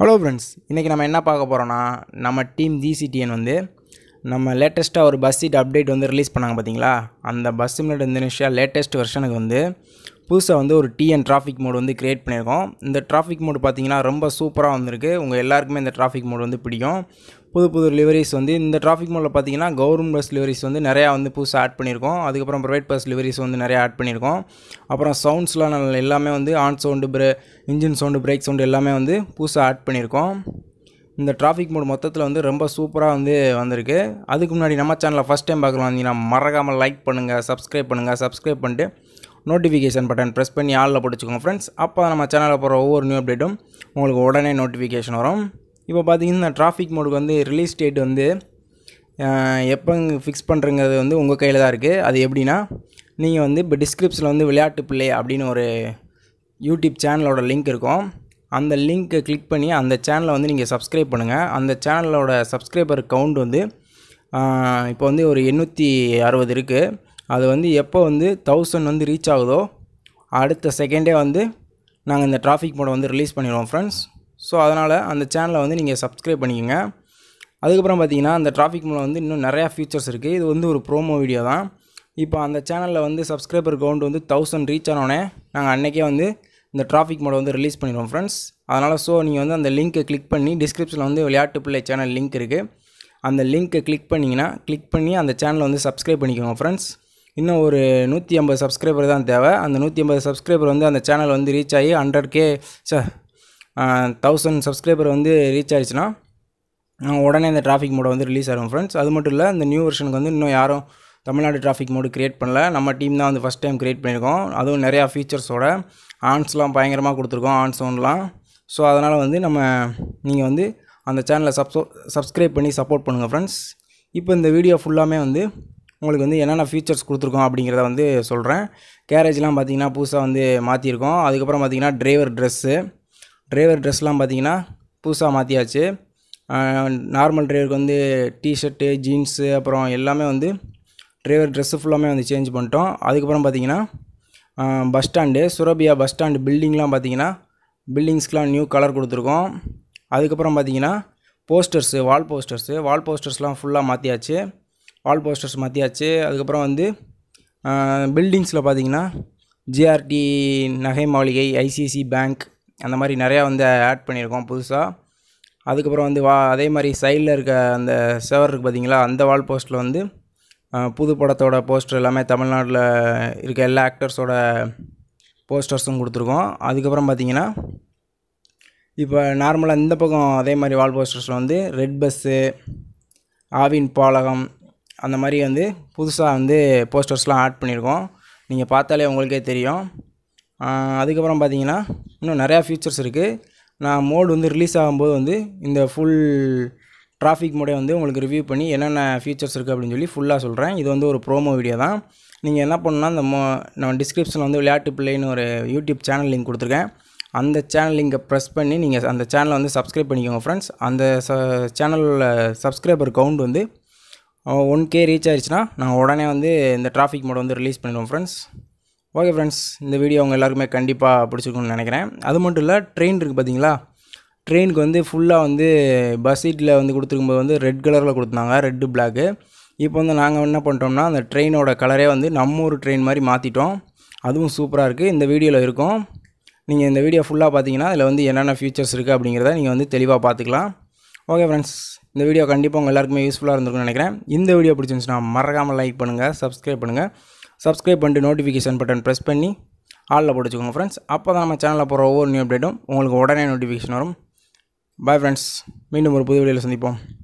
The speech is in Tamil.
ஹலோ ஃப்ரெண்ட்ஸ் இன்றைக்கி நம்ம என்ன பார்க்க போகிறோன்னா நம்ம டீம் ஜிசிடிஎன் வந்து நம்ம லேட்டஸ்ட்டாக ஒரு பஸ் சீட் அப்டேட் வந்து ரிலீஸ் பண்ணாங்க பார்த்தீங்களா அந்த பஸ் வந்து இந்தோனேஷியா லேட்டஸ்ட் வெர்ஷனுக்கு வந்து புதுசாக வந்து ஒரு டிஎன் டிராஃபிக் மோடு வந்து க்ரியேட் பண்ணியிருக்கோம் இந்த டிராஃபிக் மோடு பார்த்திங்கன்னா ரொம்ப சூப்பராக வந்திருக்கு உங்கள் எல்லாருக்குமே இந்த டிராஃபிக் மோடு வந்து பிடிக்கும் புது புது லிவரிஸ் வந்து இந்த டிராஃபிக் மோலில் பார்த்தீங்கன்னா கவர்மெண்ட் பஸ் லிவரிஸ் வந்து நிறையா வந்து புதுசாக ஆட் பண்ணியிருக்கோம் அதுக்கப்புறம் ப்ரைவேட் பஸ் டெலிவரிஸ் வந்து நிறையா ஆட் பண்ணியிருக்கோம் அப்புறம் சவுண்ட்ஸ்லாம் நல்ல எல்லாமே வந்து ஆன் சவுண்டு பிரே இன்ஜின் சவுண்டு பிரேக் சவுண்டு எல்லாமே வந்து புதுசாக ஆட் பண்ணியிருக்கோம் இந்த டிராஃபிக் மோட் மொத்தத்தில் வந்து ரொம்ப சூப்பராக வந்து வந்திருக்கு அதுக்கு முன்னாடி நம்ம சேனலில் ஃபஸ்ட் டைம் பார்க்கலாம் வந்தீங்கன்னா மறக்காமல் லைக் பண்ணுங்கள் சப்ஸ்கிரைப் பண்ணுங்கள் சப்ஸ்கிரைப் பண்ணிட்டு நோட்டிஃபிகேஷன் பட்டன் ப்ரெஸ் பண்ணி ஆளில் பிடிச்சிக்கோங்க ஃப்ரெண்ட்ஸ் அப்போ நம்ம சேனலில் போகிற ஒவ்வொரு நியூ அப்டேட்டும் உங்களுக்கு உடனே நோட்டிஃபிகேஷன் வரும் இப்போ பார்த்தீங்கன்னா டிராஃபிக் மோடுக்கு வந்து ரிலீஸ் டேட் வந்து எப்போ ஃபிக்ஸ் பண்ணுறங்கிறது வந்து உங்கள் கையில் தான் இருக்குது அது எப்படின்னா நீங்கள் வந்து இப்போ டிஸ்கிரிப்ஷனில் வந்து விளையாட்டு பிள்ளை அப்படின்னு ஒரு யூடியூப் சேனலோட லிங்க் இருக்கும் அந்த லிங்க்கை கிளிக் பண்ணி அந்த சேனலை வந்து நீங்கள் சப்ஸ்கிரைப் பண்ணுங்கள் அந்த சேனலோட சப்ஸ்கிரைபர் கவுண்ட் வந்து இப்போ வந்து ஒரு எண்ணூற்றி அறுபது இருக்குது அது வந்து எப்போ வந்து தௌசண்ட் வந்து ரீச் ஆகுதோ அடுத்த செகண்டே வந்து நாங்கள் இந்த டிராஃபிக் மோடை வந்து ரிலீஸ் பண்ணிடுவோம் ஃப்ரெண்ட்ஸ் ஸோ அதனால் அந்த சேனலை வந்து நீங்கள் சப்ஸ்கிரைப் பண்ணிக்கோங்க அதுக்கப்புறம் பார்த்தீங்கன்னா அந்த டிராஃபிக் மூலம் வந்து இன்னும் நிறையா ஃபீச்சர்ஸ் இருக்குது இது வந்து ஒரு ப்ரோமோ வீடியோ தான் இப்போ அந்த சேனலில் வந்து சப்ஸ்கிரைபர் கவுண்ட் வந்து தௌசண்ட் ரீச் ஆனோடனே நாங்கள் அன்றைக்கே வந்து இந்த டிராஃபிக் மோடை வந்து ரிலீஸ் பண்ணிடுவோம் ஃப்ரெண்ட்ஸ் அதனால் ஸோ நீங்கள் வந்து அந்த லிங்க்கை கிளிக் பண்ணி டிஸ்கிரிப்ஷனில் வந்து விளையாட்டு பிள்ளை சேனல் லிங்க் இருக்குது அந்த லிங்க்கை கிளிக் பண்ணிங்கன்னா கிளிக் பண்ணி அந்த சேனலை வந்து சப்ஸ்கிரைப் பண்ணிக்கோங்க ஃப்ரெண்ட்ஸ் இன்னும் ஒரு நூற்றி ஐம்பது சப்ஸ்கிரைபர் தான் தேவை அந்த நூற்றி ஐம்பது சப்ஸ்கிரைபர் வந்து அந்த சேனல் வந்து ரீச் ஆகி hundred K sir thousand subscriber வந்து ரீச் ஆயிடுச்சுன்னா உடனே இந்த டிராஃபிக் மோடை வந்து ரிலீஸ் ஆகும் ஃப்ரெண்ட்ஸ் அது மட்டும் இல்லை இந்த நியூ வெர்ஷனுக்கு வந்து இன்னும் யாரும் தமிழ்நாடு டிராஃபிக் மோடு க்ரியேட் பண்ணல நம்ம டீம் தான் வந்து ஃபஸ்ட் டைம் க்ரியேட் பண்ணியிருக்கோம் அதுவும் நிறையா ஃபீச்சர்ஸோட ஆன்ஸ்லாம் பயங்கரமாக கொடுத்துருக்கோம் ஆன்ஸ் ஒன்லாம் ஸோ அதனால் வந்து நம்ம நீங்கள் வந்து அந்த சேனலை சப்ஸோ சப்ஸ்கிரைப் பண்ணி சப்போர்ட் பண்ணுங்கள் ஃப்ரெண்ட்ஸ் இப்போ இந்த வீடியோ ஃபுல்லாமே வந்து உங்களுக்கு வந்து என்னென்ன ஃபீச்சர்ஸ் கொடுத்துருக்கோம் அப்படிங்கிறத வந்து சொல்கிறேன் கேரேஜ்லாம் பார்த்தீங்கன்னா புதுசாக வந்து மாற்றிருக்கோம் அதுக்கப்புறம் பார்த்திங்கன்னா டிரைவர் ட்ரெஸ்ஸு டிரைவர் ட்ரெஸ்லாம் பார்த்தீங்கன்னா புதுசாக மாற்றியாச்சு நார்மல் டிரைவருக்கு வந்து டிஷர்ட்டு ஜீன்ஸு அப்புறம் எல்லாமே வந்து டிரைவர் ட்ரெஸ்ஸு ஃபுல்லாமே வந்து சேஞ்ச் பண்ணிட்டோம் அதுக்கப்புறம் பார்த்தீங்கன்னா பஸ் ஸ்டாண்டு சுரபியா பஸ் ஸ்டாண்டு பில்டிங்லாம் பார்த்தீங்கன்னா பில்டிங்ஸ்க்கெலாம் நியூ கலர் கொடுத்துருக்கோம் அதுக்கப்புறம் பார்த்தீங்கன்னா போஸ்டர்ஸு வால் போஸ்டர்ஸு வால் போஸ்டர்ஸ்லாம் ஃபுல்லாக மாற்றியாச்சு வால் போஸ்டர்ஸ் மாற்றியாச்சு அதுக்கப்புறம் வந்து பில்டிங்ஸில் பார்த்தீங்கன்னா ஜிஆர்டி நகை மாளிகை ஐசிஐசி பேங்க் அந்த மாதிரி நிறையா வந்து ஆட் பண்ணியிருக்கோம் புதுசாக அதுக்கப்புறம் வந்து வா அதே மாதிரி சைடில் இருக்க அந்த செவர் இருக்குது பார்த்தீங்களா அந்த வால் போஸ்ட்டில் வந்து புது படத்தோட போஸ்டர் எல்லாமே தமிழ்நாட்டில் இருக்க எல்லா ஆக்டர்ஸோட போஸ்டர்ஸும் கொடுத்துருக்கோம் அதுக்கப்புறம் பார்த்தீங்கன்னா இப்போ நார்மலாக இந்த பக்கம் அதே மாதிரி வால் போஸ்டர்ஸில் வந்து ரெட் பஸ்ஸு ஆவின் பாலகம் அந்த மாதிரி வந்து புதுசாக வந்து போஸ்டர்ஸ்லாம் ஆட் பண்ணியிருக்கோம் நீங்கள் பார்த்தாலே உங்களுக்கே தெரியும் அதுக்கப்புறம் பார்த்தீங்கன்னா இன்னும் நிறையா ஃபீச்சர்ஸ் இருக்குது நான் மோடு வந்து ரிலீஸ் ஆகும்போது வந்து இந்த ஃபுல் டிராஃபிக் மோடே வந்து உங்களுக்கு ரிவ்யூ பண்ணி என்னென்ன ஃபீச்சர்ஸ் இருக்குது அப்படின்னு சொல்லி ஃபுல்லாக சொல்கிறேன் இது வந்து ஒரு ப்ரோமோ வீடியோ தான் நீங்கள் என்ன பண்ணணும்னா இந்த மோ நான் டிஸ்கிரிப்ஷனில் வந்து விளையாட்டு பிள்ளைன்னு ஒரு யூடியூப் சேனல் லிங்க் கொடுத்துருக்கேன் அந்த சேனல் லிங்கை ப்ரெஸ் பண்ணி நீங்கள் அந்த சேனலை வந்து சப்ஸ்கிரைப் பண்ணிக்கோங்க ஃப்ரெண்ட்ஸ் அந்த ச சேனலில் சப்ஸ்கிரைபர் கவுண்ட் வந்து ஒன் கே ரீச் ஆயிடுச்சுன்னா நான் உடனே வந்து இந்த டிராஃபிக் மோடை வந்து ரிலீஸ் பண்ணிடுவோம் ஃப்ரெண்ட்ஸ் ஓகே ஃப்ரெண்ட்ஸ் இந்த வீடியோ அவங்க எல்லாருக்குமே கண்டிப்பாக பிடிச்சிருக்கும்னு நினைக்கிறேன் அது மட்டும் இல்லை ட்ரெயின் இருக்குது பார்த்தீங்களா ட்ரெயினுக்கு வந்து ஃபுல்லாக வந்து பஸ் சீட்டில் வந்து கொடுத்துருக்கும்போது வந்து ரெட் கலரில் கொடுத்தாங்க ரெட்டு பிளாக்கு இப்போ வந்து நாங்கள் என்ன பண்ணிட்டோம்னா அந்த ட்ரெயினோட கலரே வந்து நம்ம ஒரு ட்ரெயின் மாதிரி மாற்றிட்டோம் அதுவும் சூப்பராக இருக்குது இந்த வீடியோவில் இருக்கும் நீங்கள் இந்த வீடியோ ஃபுல்லாக பார்த்தீங்கன்னா அதில் வந்து என்னென்ன ஃபியூச்சர்ஸ் இருக்குது அப்படிங்கிறத நீங்கள் வந்து தெளிவாக பார்த்துக்கலாம் ஓகே ஃப்ரெண்ட்ஸ் இந்த வீடியோ கண்டிப்பாக உங்கள் எல்லாருக்குமே யூஸ்ஃபுல்லாக இருந்திருக்கும்னு நினைக்கிறேன் இந்த வீடியோ பிடிச்சிருந்துச்சுன்னா மறக்காமல் லைக் பண்ணுங்கள் சப்ஸ்கிரைப் பண்ணுங்கள் சப்ஸ்கிரைப் பண்ணிட்டு நோட்டிஃபிகேஷன் பட்டன் ப்ரெஸ் பண்ணி ஆளில் பிடிச்சிக்கோங்க ஃப்ரெண்ட்ஸ் அப்போ தான் நம்ம சேனலில் போகிற ஒவ்வொரு நியூ அப்டேட்டும் உங்களுக்கு உடனே நோட்டிஃபிகேஷன் வரும் பாய் ஃப்ரெண்ட்ஸ் மீண்டும் ஒரு புது வீடியோவில் சந்திப்போம்